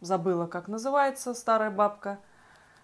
забыла, как называется старая бабка,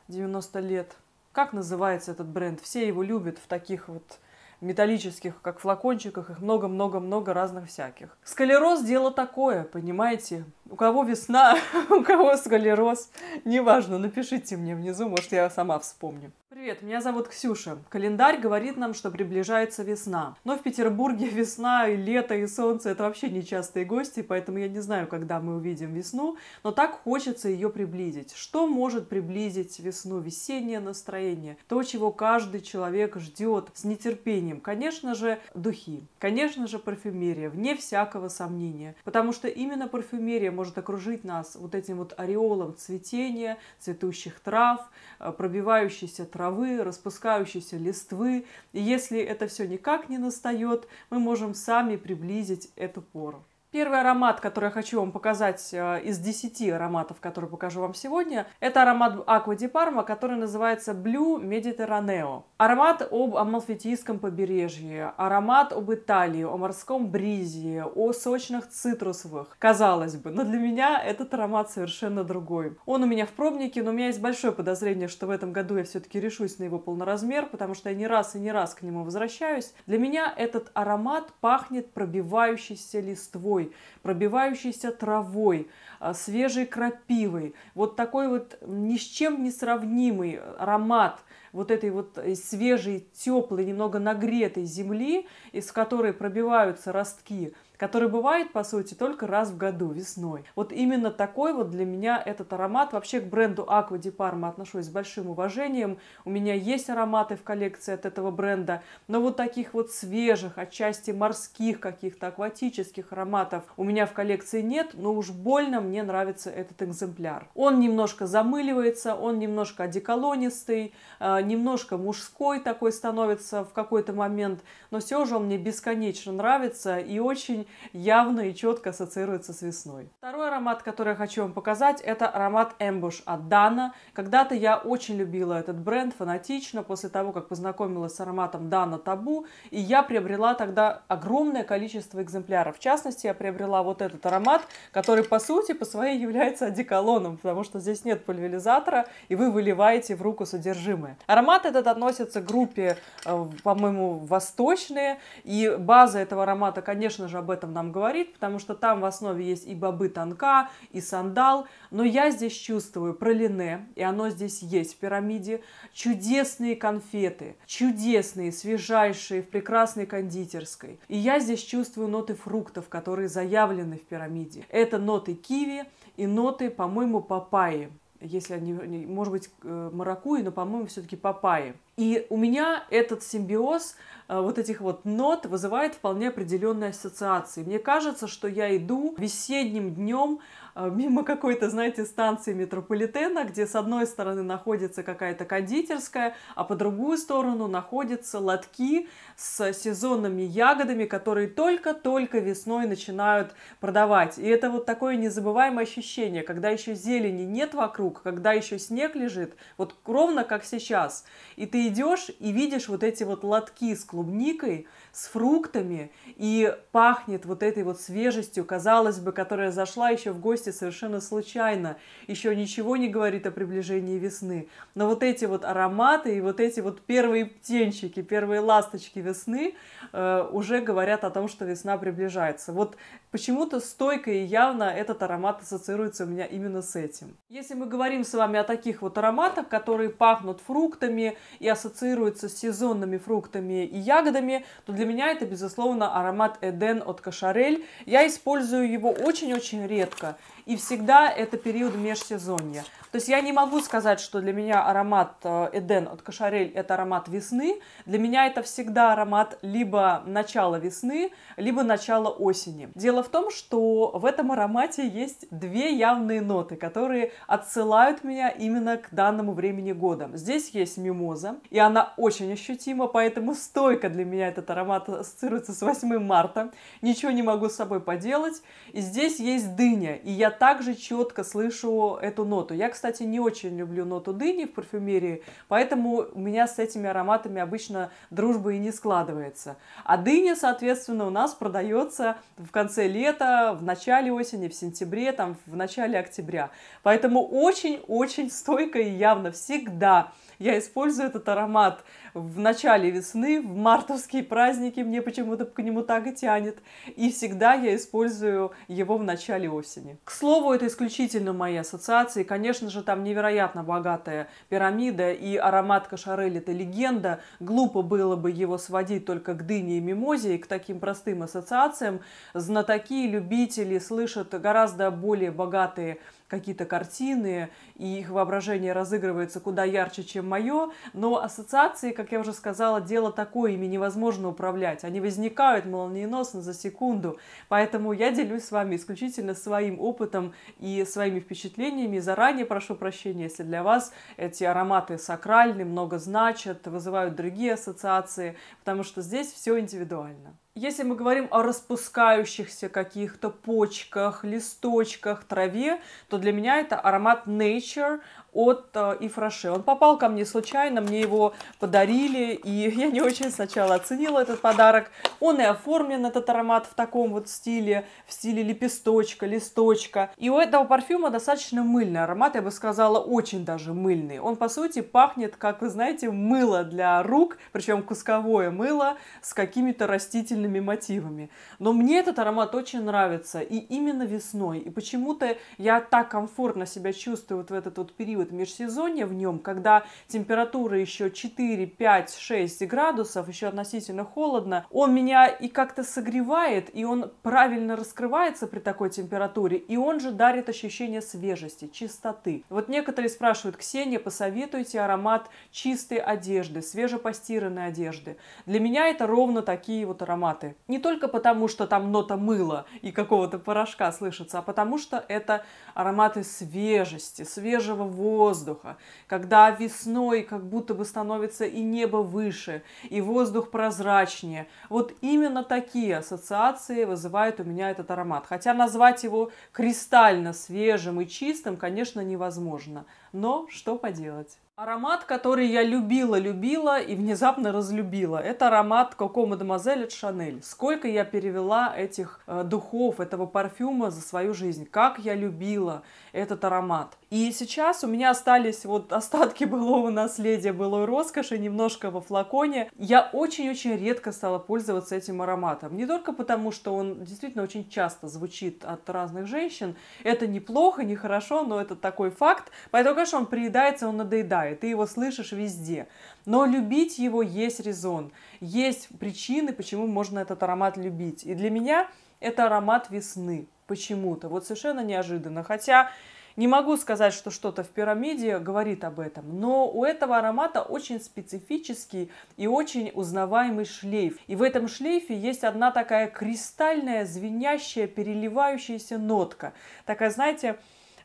90 лет. Как называется этот бренд? Все его любят в таких вот металлических, как флакончиках, их много-много-много разных всяких. Склероз – дело такое, понимаете? у кого весна, у кого склероз, неважно, напишите мне внизу, может, я сама вспомню. Привет, меня зовут Ксюша. Календарь говорит нам, что приближается весна. Но в Петербурге весна и лето, и солнце – это вообще нечастые гости, поэтому я не знаю, когда мы увидим весну, но так хочется ее приблизить. Что может приблизить весну? Весеннее настроение, то, чего каждый человек ждет с нетерпением. Конечно же, духи, конечно же, парфюмерия, вне всякого сомнения, потому что именно парфюмерия может может окружить нас вот этим вот ореолом цветения, цветущих трав, э, пробивающейся травы, распускающейся листвы. И если это все никак не настает, мы можем сами приблизить эту пору. Первый аромат, который я хочу вам показать э, из 10 ароматов, которые покажу вам сегодня, это аромат Аква Ди Парма, который называется Blue Mediterraneo. Аромат об Амалфитийском побережье, аромат об Италии, о морском бризе, о сочных цитрусовых. Казалось бы, но для меня этот аромат совершенно другой. Он у меня в пробнике, но у меня есть большое подозрение, что в этом году я все-таки решусь на его полноразмер, потому что я не раз и не раз к нему возвращаюсь. Для меня этот аромат пахнет пробивающейся листвой травой, пробивающейся травой, а, свежей крапивой. Вот такой вот ни с чем не сравнимый аромат вот этой вот э, свежей, теплой, немного нагретой земли, из которой пробиваются ростки – который бывает, по сути, только раз в году, весной. Вот именно такой вот для меня этот аромат. Вообще к бренду Aqua di Parma отношусь с большим уважением. У меня есть ароматы в коллекции от этого бренда, но вот таких вот свежих, отчасти морских каких-то акватических ароматов у меня в коллекции нет, но уж больно мне нравится этот экземпляр. Он немножко замыливается, он немножко одеколонистый, э, немножко мужской такой становится в какой-то момент, но все же он мне бесконечно нравится и очень явно и четко ассоциируется с весной. Второй аромат, который я хочу вам показать, это аромат Ambush от Дана. Когда-то я очень любила этот бренд фанатично после того, как познакомилась с ароматом Дана Табу, и я приобрела тогда огромное количество экземпляров. В частности, я приобрела вот этот аромат, который по сути по своей является одеколоном, потому что здесь нет пульверизатора, и вы выливаете в руку содержимое. Аромат этот относится к группе, э, по-моему, восточные, и база этого аромата, конечно же, об этом нам говорит, потому что там в основе есть и бобы танка, и сандал. Но я здесь чувствую пролине, и оно здесь есть в пирамиде. Чудесные конфеты, чудесные, свежайшие, в прекрасной кондитерской. И я здесь чувствую ноты фруктов, которые заявлены в пирамиде. Это ноты киви и ноты, по-моему, папайи если они, может быть, э, маракуи, но, по-моему, все-таки папайи. И у меня этот симбиоз э, вот этих вот нот вызывает вполне определенные ассоциации. Мне кажется, что я иду весенним днем а, мимо какой-то, знаете, станции метрополитена, где с одной стороны находится какая-то кондитерская, а по другую сторону находятся лотки с сезонными ягодами, которые только-только весной начинают продавать. И это вот такое незабываемое ощущение, когда еще зелени нет вокруг, когда еще снег лежит, вот ровно как сейчас. И ты идешь и видишь вот эти вот лотки с клубникой, с фруктами, и пахнет вот этой вот свежестью, казалось бы, которая зашла еще в гости гости совершенно случайно. Еще ничего не говорит о приближении весны. Но вот эти вот ароматы и вот эти вот первые птенчики, первые ласточки весны э, уже говорят о том, что весна приближается. Вот почему-то стойко и явно этот аромат ассоциируется у меня именно с этим. Если мы говорим с вами о таких вот ароматах, которые пахнут фруктами и ассоциируются с сезонными фруктами и ягодами, то для меня это, безусловно, аромат Эден от Кашарель. Я использую его очень-очень редко и всегда это период межсезонья. То есть я не могу сказать, что для меня аромат э, Эден от Кошарель – это аромат весны. Для меня это всегда аромат либо начала весны, либо начала осени. Дело в том, что в этом аромате есть две явные ноты, которые отсылают меня именно к данному времени года. Здесь есть мимоза, и она очень ощутима, поэтому стойко для меня этот аромат ассоциируется с 8 марта. Ничего не могу с собой поделать. И здесь есть дыня, и я также четко слышу эту ноту. Я, кстати, не очень люблю ноту дыни в парфюмерии, поэтому у меня с этими ароматами обычно дружба и не складывается. А дыня, соответственно, у нас продается в конце лета, в начале осени, в сентябре, там, в начале октября. Поэтому очень-очень стойко и явно всегда я использую этот аромат в начале весны, в мартовские праздники мне почему-то к нему так и тянет. И всегда я использую его в начале осени. К слову, это исключительно мои ассоциации. Конечно же, там невероятно богатая пирамида и аромат кашарель – это легенда. Глупо было бы его сводить только к дыне и мимозе и к таким простым ассоциациям. Знатоки, любители слышат гораздо более богатые какие-то картины, и их воображение разыгрывается куда ярче, чем мое. Но ассоциации, как я уже сказала, дело такое, ими невозможно управлять. Они возникают молниеносно за секунду. Поэтому я делюсь с вами исключительно своим опытом и своими впечатлениями. Заранее прошу прощения, если для вас эти ароматы сакральны, много значат, вызывают другие ассоциации, потому что здесь все индивидуально. Если мы говорим о распускающихся каких-то почках, листочках, траве, то для меня это аромат nature, от э, Ифраше. Он попал ко мне случайно, мне его подарили, и я не очень сначала оценила этот подарок. Он и оформлен, этот аромат, в таком вот стиле, в стиле лепесточка, листочка. И у этого парфюма достаточно мыльный аромат, я бы сказала, очень даже мыльный. Он, по сути, пахнет, как вы знаете, мыло для рук, причем кусковое мыло с какими-то растительными мотивами. Но мне этот аромат очень нравится, и именно весной. И почему-то я так комфортно себя чувствую вот в этот вот период существует межсезонье в нем, когда температура еще 4, 5, 6 градусов, еще относительно холодно, он меня и как-то согревает, и он правильно раскрывается при такой температуре, и он же дарит ощущение свежести, чистоты. Вот некоторые спрашивают, Ксения, посоветуйте аромат чистой одежды, свежепостиранной одежды. Для меня это ровно такие вот ароматы. Не только потому, что там нота мыла и какого-то порошка слышится, а потому что это ароматы свежести, свежего воздуха, воздуха, когда весной как будто бы становится и небо выше, и воздух прозрачнее. Вот именно такие ассоциации вызывает у меня этот аромат. Хотя назвать его кристально свежим и чистым, конечно, невозможно но что поделать. Аромат, который я любила-любила и внезапно разлюбила, это аромат Коко Мадемуазель от Шанель. Сколько я перевела этих э, духов, этого парфюма за свою жизнь. Как я любила этот аромат. И сейчас у меня остались вот остатки былого наследия, былой роскоши, немножко во флаконе. Я очень-очень редко стала пользоваться этим ароматом. Не только потому, что он действительно очень часто звучит от разных женщин. Это неплохо, не хорошо, но это такой факт. Поэтому, трэш, он приедается, он надоедает, ты его слышишь везде. Но любить его есть резон, есть причины, почему можно этот аромат любить. И для меня это аромат весны почему-то, вот совершенно неожиданно. Хотя не могу сказать, что что-то в пирамиде говорит об этом, но у этого аромата очень специфический и очень узнаваемый шлейф. И в этом шлейфе есть одна такая кристальная, звенящая, переливающаяся нотка. Такая, знаете,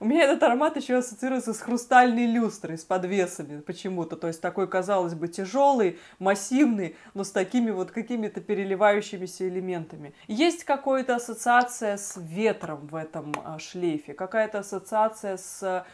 у меня этот аромат еще ассоциируется с хрустальной люстрой, с подвесами почему-то. То есть такой, казалось бы, тяжелый, массивный, но с такими вот какими-то переливающимися элементами. Есть какая-то ассоциация с ветром в этом а, шлейфе, какая-то ассоциация с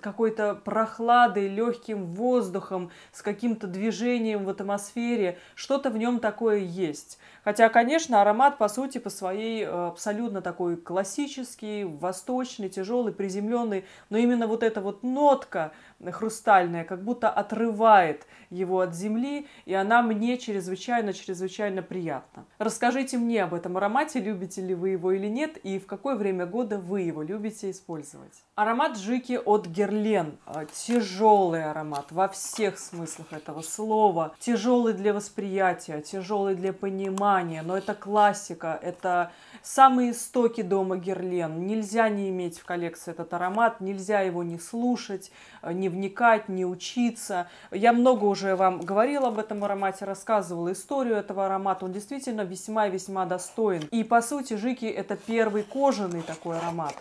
какой-то прохладой, легким воздухом, с каким-то движением в атмосфере. Что-то в нем такое есть. Хотя, конечно, аромат, по сути, по своей э, абсолютно такой классический, восточный, тяжелый, приземленный. Но именно вот эта вот нотка, хрустальная, как будто отрывает его от земли, и она мне чрезвычайно-чрезвычайно приятна. Расскажите мне об этом аромате, любите ли вы его или нет, и в какое время года вы его любите использовать. Аромат жики от Герлен. А, тяжелый аромат во всех смыслах этого слова. Тяжелый для восприятия, тяжелый для понимания, но это классика, это Самые истоки дома Герлен. Нельзя не иметь в коллекции этот аромат, нельзя его не слушать, э, не вникать, не учиться. Я много уже вам говорила об этом аромате, рассказывала историю этого аромата. Он действительно весьма и весьма достоин. И по сути Жики это первый кожаный такой аромат.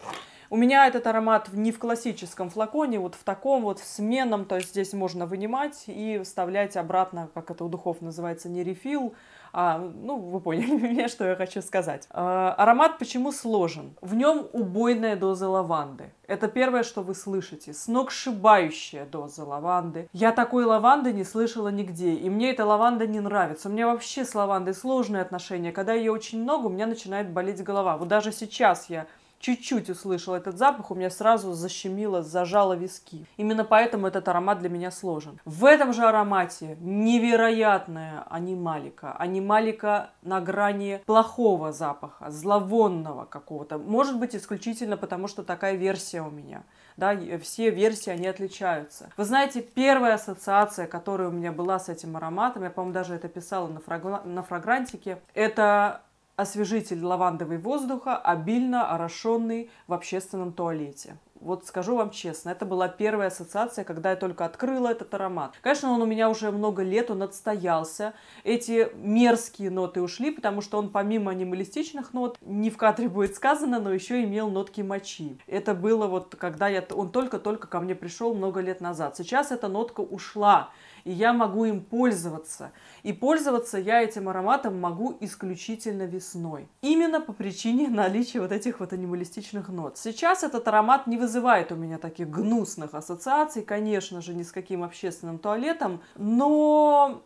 У меня этот аромат не в классическом флаконе, вот в таком вот сменном, то есть здесь можно вынимать и вставлять обратно, как это у духов называется, не рефил, а, ну, вы поняли меня, что я хочу сказать. А, аромат почему сложен? В нем убойная доза лаванды. Это первое, что вы слышите. Сногсшибающая доза лаванды. Я такой лаванды не слышала нигде. И мне эта лаванда не нравится. У меня вообще с лавандой сложные отношения. Когда ее очень много, у меня начинает болеть голова. Вот даже сейчас я чуть-чуть услышала этот запах, у меня сразу защемило, зажало виски. Именно поэтому этот аромат для меня сложен. В этом же аромате невероятная анималика. Анималика на грани плохого запаха, зловонного какого-то. Может быть, исключительно потому, что такая версия у меня. Да, все версии, они отличаются. Вы знаете, первая ассоциация, которая у меня была с этим ароматом, я, по-моему, даже это писала на, фрагра... на фрагрантике, это освежитель лавандовый воздуха, обильно орошенный в общественном туалете. Вот скажу вам честно, это была первая ассоциация, когда я только открыла этот аромат. Конечно, он у меня уже много лет, он отстоялся. Эти мерзкие ноты ушли, потому что он помимо анималистичных нот, не в кадре будет сказано, но еще имел нотки мочи. Это было вот когда я, он только-только ко мне пришел много лет назад. Сейчас эта нотка ушла и я могу им пользоваться. И пользоваться я этим ароматом могу исключительно весной. Именно по причине наличия вот этих вот анималистичных нот. Сейчас этот аромат не вызывает у меня таких гнусных ассоциаций, конечно же, ни с каким общественным туалетом, но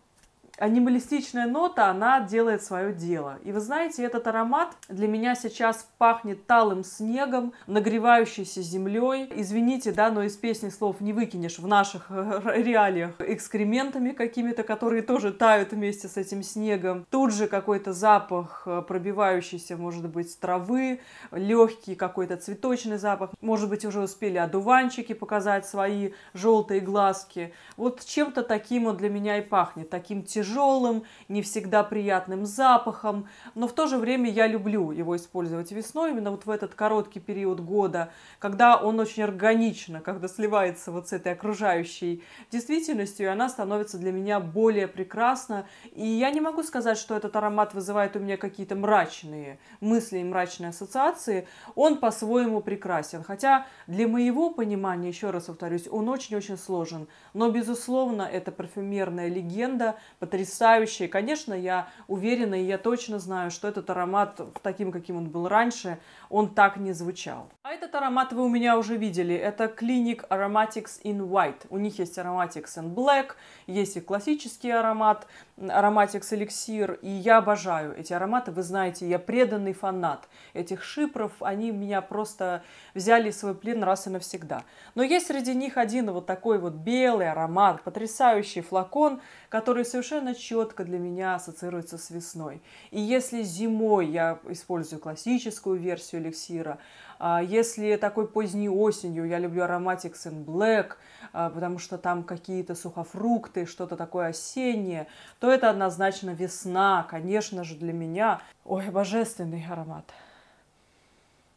анималистичная нота, она делает свое дело. И вы знаете, этот аромат для меня сейчас пахнет талым снегом, нагревающейся землей. Извините, да, но из песни слов не выкинешь в наших э, реалиях экскрементами какими-то, которые тоже тают вместе с этим снегом. Тут же какой-то запах э, пробивающийся, может быть, травы, легкий какой-то цветочный запах. Может быть, уже успели одуванчики показать свои желтые глазки. Вот чем-то таким он для меня и пахнет, таким тяжелым тяжелым, не всегда приятным запахом, но в то же время я люблю его использовать весной, именно вот в этот короткий период года, когда он очень органично, когда сливается вот с этой окружающей действительностью, и она становится для меня более прекрасна. И я не могу сказать, что этот аромат вызывает у меня какие-то мрачные мысли и мрачные ассоциации. Он по-своему прекрасен. Хотя для моего понимания, еще раз повторюсь, он очень-очень сложен. Но, безусловно, это парфюмерная легенда, потому потрясающие. Конечно, я уверена и я точно знаю, что этот аромат таким, каким он был раньше, он так не звучал. А этот аромат вы у меня уже видели. Это Clinic Aromatics in White. У них есть Aromatics in Black, есть и классический аромат, Aromatics Elixir. И я обожаю эти ароматы. Вы знаете, я преданный фанат этих шипров. Они меня просто взяли в свой плен раз и навсегда. Но есть среди них один вот такой вот белый аромат, потрясающий флакон, который совершенно четко для меня ассоциируется с весной. И если зимой я использую классическую версию эликсира. А если такой поздней осенью, я люблю ароматикс and black, а, потому что там какие-то сухофрукты, что-то такое осеннее, то это однозначно весна, конечно же, для меня. Ой, божественный аромат.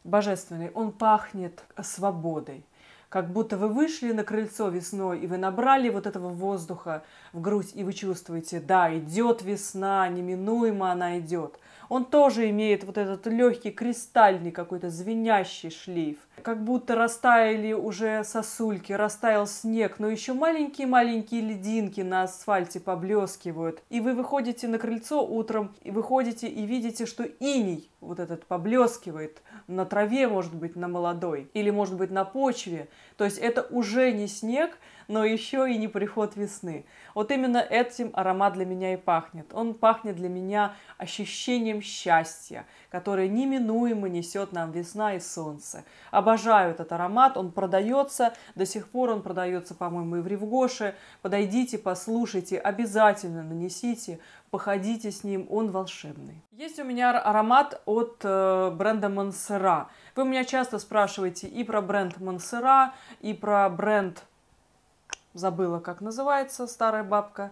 Божественный. Он пахнет свободой как будто вы вышли на крыльцо весной, и вы набрали вот этого воздуха в грудь, и вы чувствуете, да, идет весна, неминуемо она идет он тоже имеет вот этот легкий кристальный какой-то звенящий шлейф. Как будто растаяли уже сосульки, растаял снег, но еще маленькие-маленькие лединки на асфальте поблескивают. И вы выходите на крыльцо утром, и выходите и видите, что иней вот этот поблескивает на траве, может быть, на молодой, или, может быть, на почве. То есть это уже не снег, но еще и не приход весны. Вот именно этим аромат для меня и пахнет. Он пахнет для меня ощущением счастья, которое неминуемо несет нам весна и солнце. Обожаю этот аромат, он продается, до сих пор он продается, по-моему, и в Ревгоше. Подойдите, послушайте, обязательно нанесите, походите с ним, он волшебный. Есть у меня аромат от э, бренда Монсера. Вы меня часто спрашиваете и про бренд Монсера, и про бренд забыла, как называется старая бабка,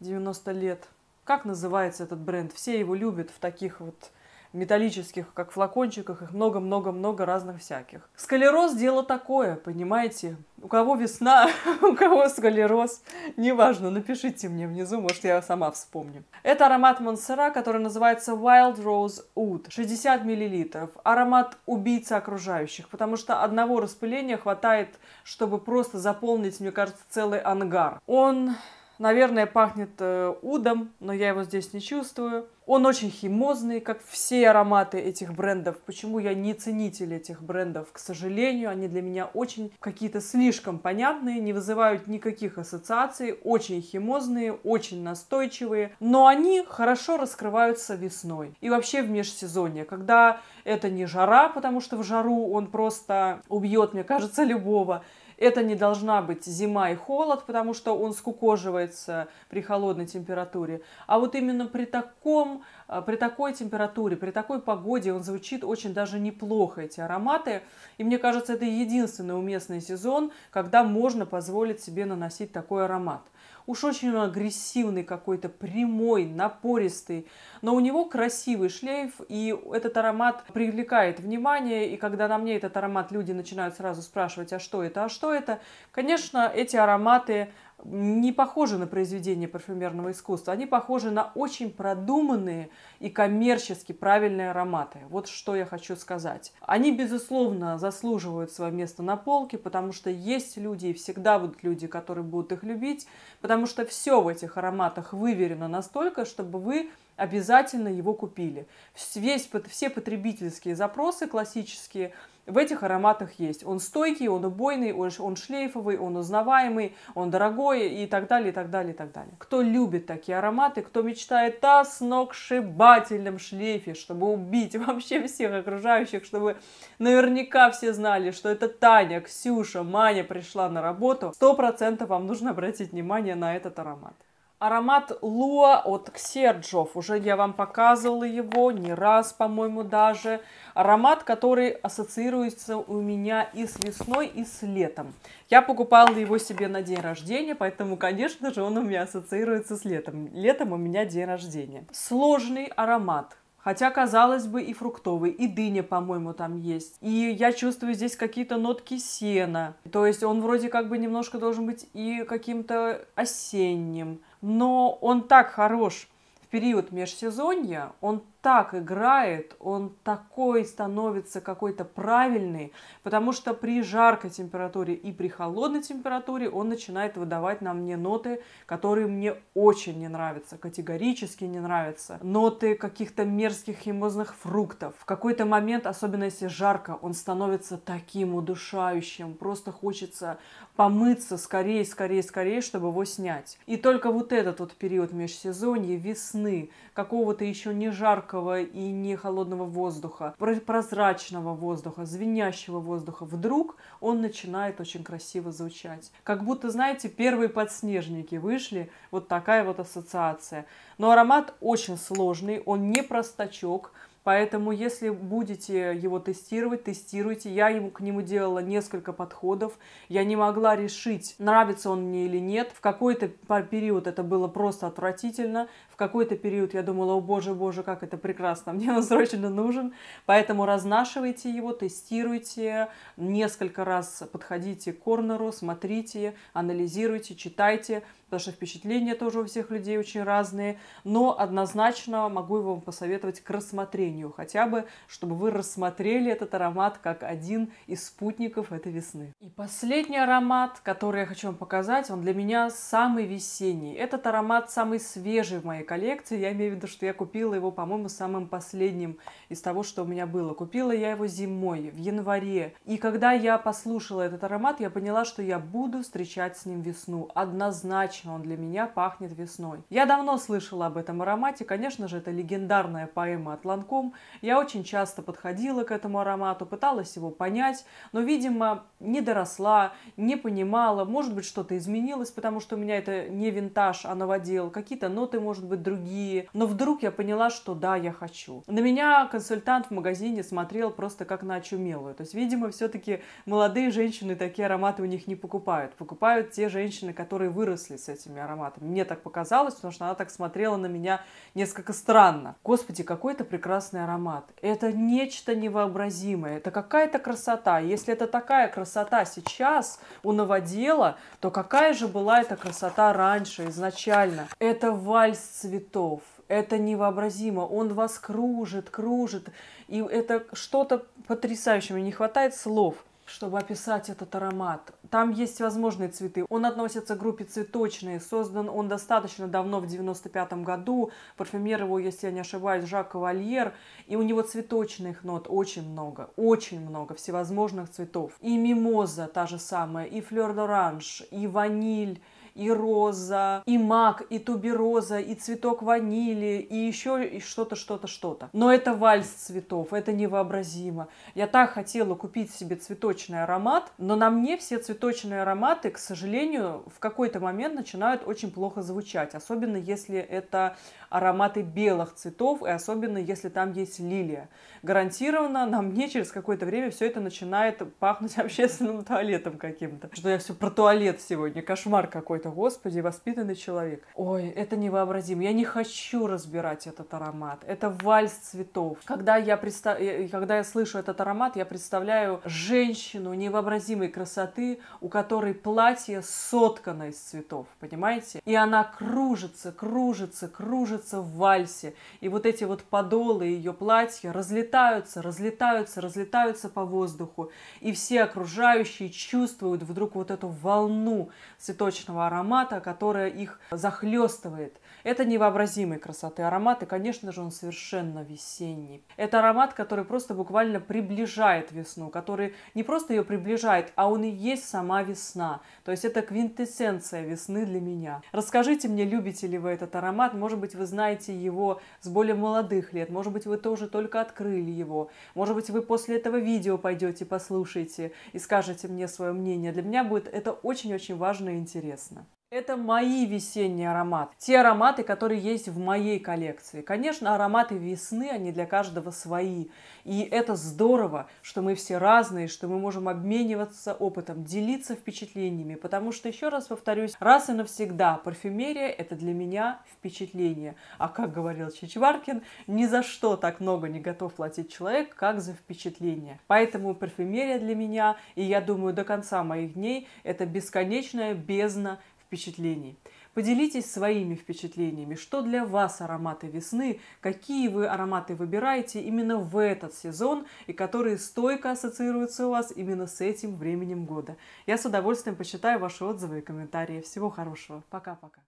90 лет. Как называется этот бренд? Все его любят в таких вот металлических, как флакончиках, их много-много-много разных всяких. Сколиоз – дело такое, понимаете? У кого весна, у кого сколиоз, неважно, напишите мне внизу, может, я сама вспомню. Это аромат Монсера, который называется Wild Rose Wood, 60 мл. Аромат убийца окружающих, потому что одного распыления хватает, чтобы просто заполнить, мне кажется, целый ангар. Он Наверное, пахнет э, удом, но я его здесь не чувствую. Он очень химозный, как все ароматы этих брендов. Почему я не ценитель этих брендов? К сожалению, они для меня очень какие-то слишком понятные, не вызывают никаких ассоциаций, очень химозные, очень настойчивые. Но они хорошо раскрываются весной и вообще в межсезонье, когда это не жара, потому что в жару он просто убьет, мне кажется, любого. Это не должна быть зима и холод, потому что он скукоживается при холодной температуре. А вот именно при, таком, э, при такой температуре, при такой погоде он звучит очень даже неплохо, эти ароматы. И мне кажется, это единственный уместный сезон, когда можно позволить себе наносить такой аромат. Уж очень агрессивный какой-то, прямой, напористый. Но у него красивый шлейф, и этот аромат привлекает внимание. И когда на мне этот аромат, люди начинают сразу спрашивать, а что это, а что это. Конечно, эти ароматы не похожи на произведения парфюмерного искусства. Они похожи на очень продуманные и коммерчески правильные ароматы. Вот что я хочу сказать. Они, безусловно, заслуживают свое место на полке, потому что есть люди и всегда будут люди, которые будут их любить, потому что все в этих ароматах выверено настолько, чтобы вы обязательно его купили. Весь, все потребительские запросы классические – в этих ароматах есть. Он стойкий, он убойный, он шлейфовый, он узнаваемый, он дорогой и так далее, и так далее, и так далее. Кто любит такие ароматы, кто мечтает о сногсшибательном шлейфе, чтобы убить вообще всех окружающих, чтобы наверняка все знали, что это Таня, Ксюша, Маня пришла на работу, 100% вам нужно обратить внимание на этот аромат. Аромат Луа от Ксерджов. Уже я вам показывала его не раз, по-моему, даже. Аромат, который ассоциируется у меня и с весной, и с летом. Я покупала его себе на день рождения, поэтому, конечно же, он у меня ассоциируется с летом. Летом у меня день рождения. Сложный аромат. Хотя, казалось бы, и фруктовый, и дыня, по-моему, там есть. И я чувствую здесь какие-то нотки сена. То есть он вроде как бы немножко должен быть и каким-то осенним но он так хорош в период межсезонья, он так играет, он такой становится какой-то правильный, потому что при жаркой температуре и при холодной температуре он начинает выдавать на мне ноты, которые мне очень не нравятся, категорически не нравятся. Ноты каких-то мерзких химозных фруктов. В какой-то момент, особенно если жарко, он становится таким удушающим, просто хочется помыться скорее, скорее, скорее, чтобы его снять. И только вот этот вот период межсезонья, весны, какого-то еще не жарко легкого и не холодного воздуха, прозрачного воздуха, звенящего воздуха, вдруг он начинает очень красиво звучать. Как будто, знаете, первые подснежники вышли, вот такая вот ассоциация. Но аромат очень сложный, он не простачок, Поэтому, если будете его тестировать, тестируйте. Я ему, к нему делала несколько подходов. Я не могла решить, нравится он мне или нет. В какой-то период это было просто отвратительно в какой-то период я думала, о боже, боже, как это прекрасно, мне он срочно нужен. Поэтому разнашивайте его, тестируйте, несколько раз подходите к корнеру, смотрите, анализируйте, читайте, потому что впечатления тоже у всех людей очень разные. Но однозначно могу его вам посоветовать к рассмотрению, хотя бы, чтобы вы рассмотрели этот аромат как один из спутников этой весны. И последний аромат, который я хочу вам показать, он для меня самый весенний. Этот аромат самый свежий в моей моей коллекции. Я имею в виду, что я купила его, по-моему, самым последним из того, что у меня было. Купила я его зимой, в январе. И когда я послушала этот аромат, я поняла, что я буду встречать с ним весну. Однозначно он для меня пахнет весной. Я давно слышала об этом аромате. Конечно же, это легендарная поэма от Ланком. Я очень часто подходила к этому аромату, пыталась его понять, но, видимо, не доросла, не понимала. Может быть, что-то изменилось, потому что у меня это не винтаж, а новодел. Какие-то ноты, может быть, быть, другие. Но вдруг я поняла, что да, я хочу. На меня консультант в магазине смотрел просто как на очумелую. То есть, видимо, все-таки молодые женщины такие ароматы у них не покупают. Покупают те женщины, которые выросли с этими ароматами. Мне так показалось, потому что она так смотрела на меня несколько странно. Господи, какой это прекрасный аромат. Это нечто невообразимое. Это какая-то красота. Если это такая красота сейчас у новодела, то какая же была эта красота раньше, изначально? Это вальс цветов. Это невообразимо. Он вас кружит, кружит. И это что-то потрясающее. Мне не хватает слов чтобы описать этот аромат. Там есть возможные цветы. Он относится к группе цветочные. Создан он достаточно давно, в 95 году. Парфюмер его, если я не ошибаюсь, Жак Кавальер. И у него цветочных нот очень много. Очень много всевозможных цветов. И мимоза та же самая, и флер д'оранж, и ваниль и роза, и мак, и тубероза, и цветок ванили, и еще что-то, что-то, что-то. Но это вальс цветов, это невообразимо. Я так хотела купить себе цветочный аромат, но на мне все цветочные ароматы, к сожалению, в какой-то момент начинают очень плохо звучать, особенно если это ароматы белых цветов, и особенно если там есть лилия. Гарантированно на мне через какое-то время все это начинает пахнуть общественным туалетом каким-то. Что я все про туалет сегодня, кошмар какой-то какой-то, господи, воспитанный человек. Ой, это невообразимо, я не хочу разбирать этот аромат. Это вальс цветов. Когда я, представ... Э, э, когда я слышу этот аромат, я представляю женщину невообразимой красоты, у которой платье соткано из цветов, понимаете? И она кружится, кружится, кружится в вальсе. И вот эти вот подолы ее платья разлетаются, разлетаются, разлетаются по воздуху. И все окружающие чувствуют вдруг вот эту волну цветочного аромата аромата, которая их захлестывает. Это невообразимой красоты аромат, и, конечно же, он совершенно весенний. Это аромат, который просто буквально приближает весну, который не просто ее приближает, а он и есть сама весна. То есть это квинтэссенция весны для меня. Расскажите мне, любите ли вы этот аромат, может быть, вы знаете его с более молодых лет, может быть, вы тоже только открыли его, может быть, вы после этого видео пойдете послушаете и скажете мне свое мнение. Для меня будет это очень-очень важно и интересно. Это мои весенние ароматы. Те ароматы, которые есть в моей коллекции. Конечно, ароматы весны, они для каждого свои. И это здорово, что мы все разные, что мы можем обмениваться опытом, делиться впечатлениями. Потому что, еще раз повторюсь, раз и навсегда парфюмерия – это для меня впечатление. А как говорил Чичваркин, ни за что так много не готов платить человек, как за впечатление. Поэтому парфюмерия для меня, и я думаю, до конца моих дней – это бесконечная бездна впечатлений. Поделитесь своими впечатлениями, что для вас ароматы весны, какие вы ароматы выбираете именно в этот сезон и которые стойко ассоциируются у вас именно с этим временем года. Я с удовольствием почитаю ваши отзывы и комментарии. Всего хорошего. Пока-пока.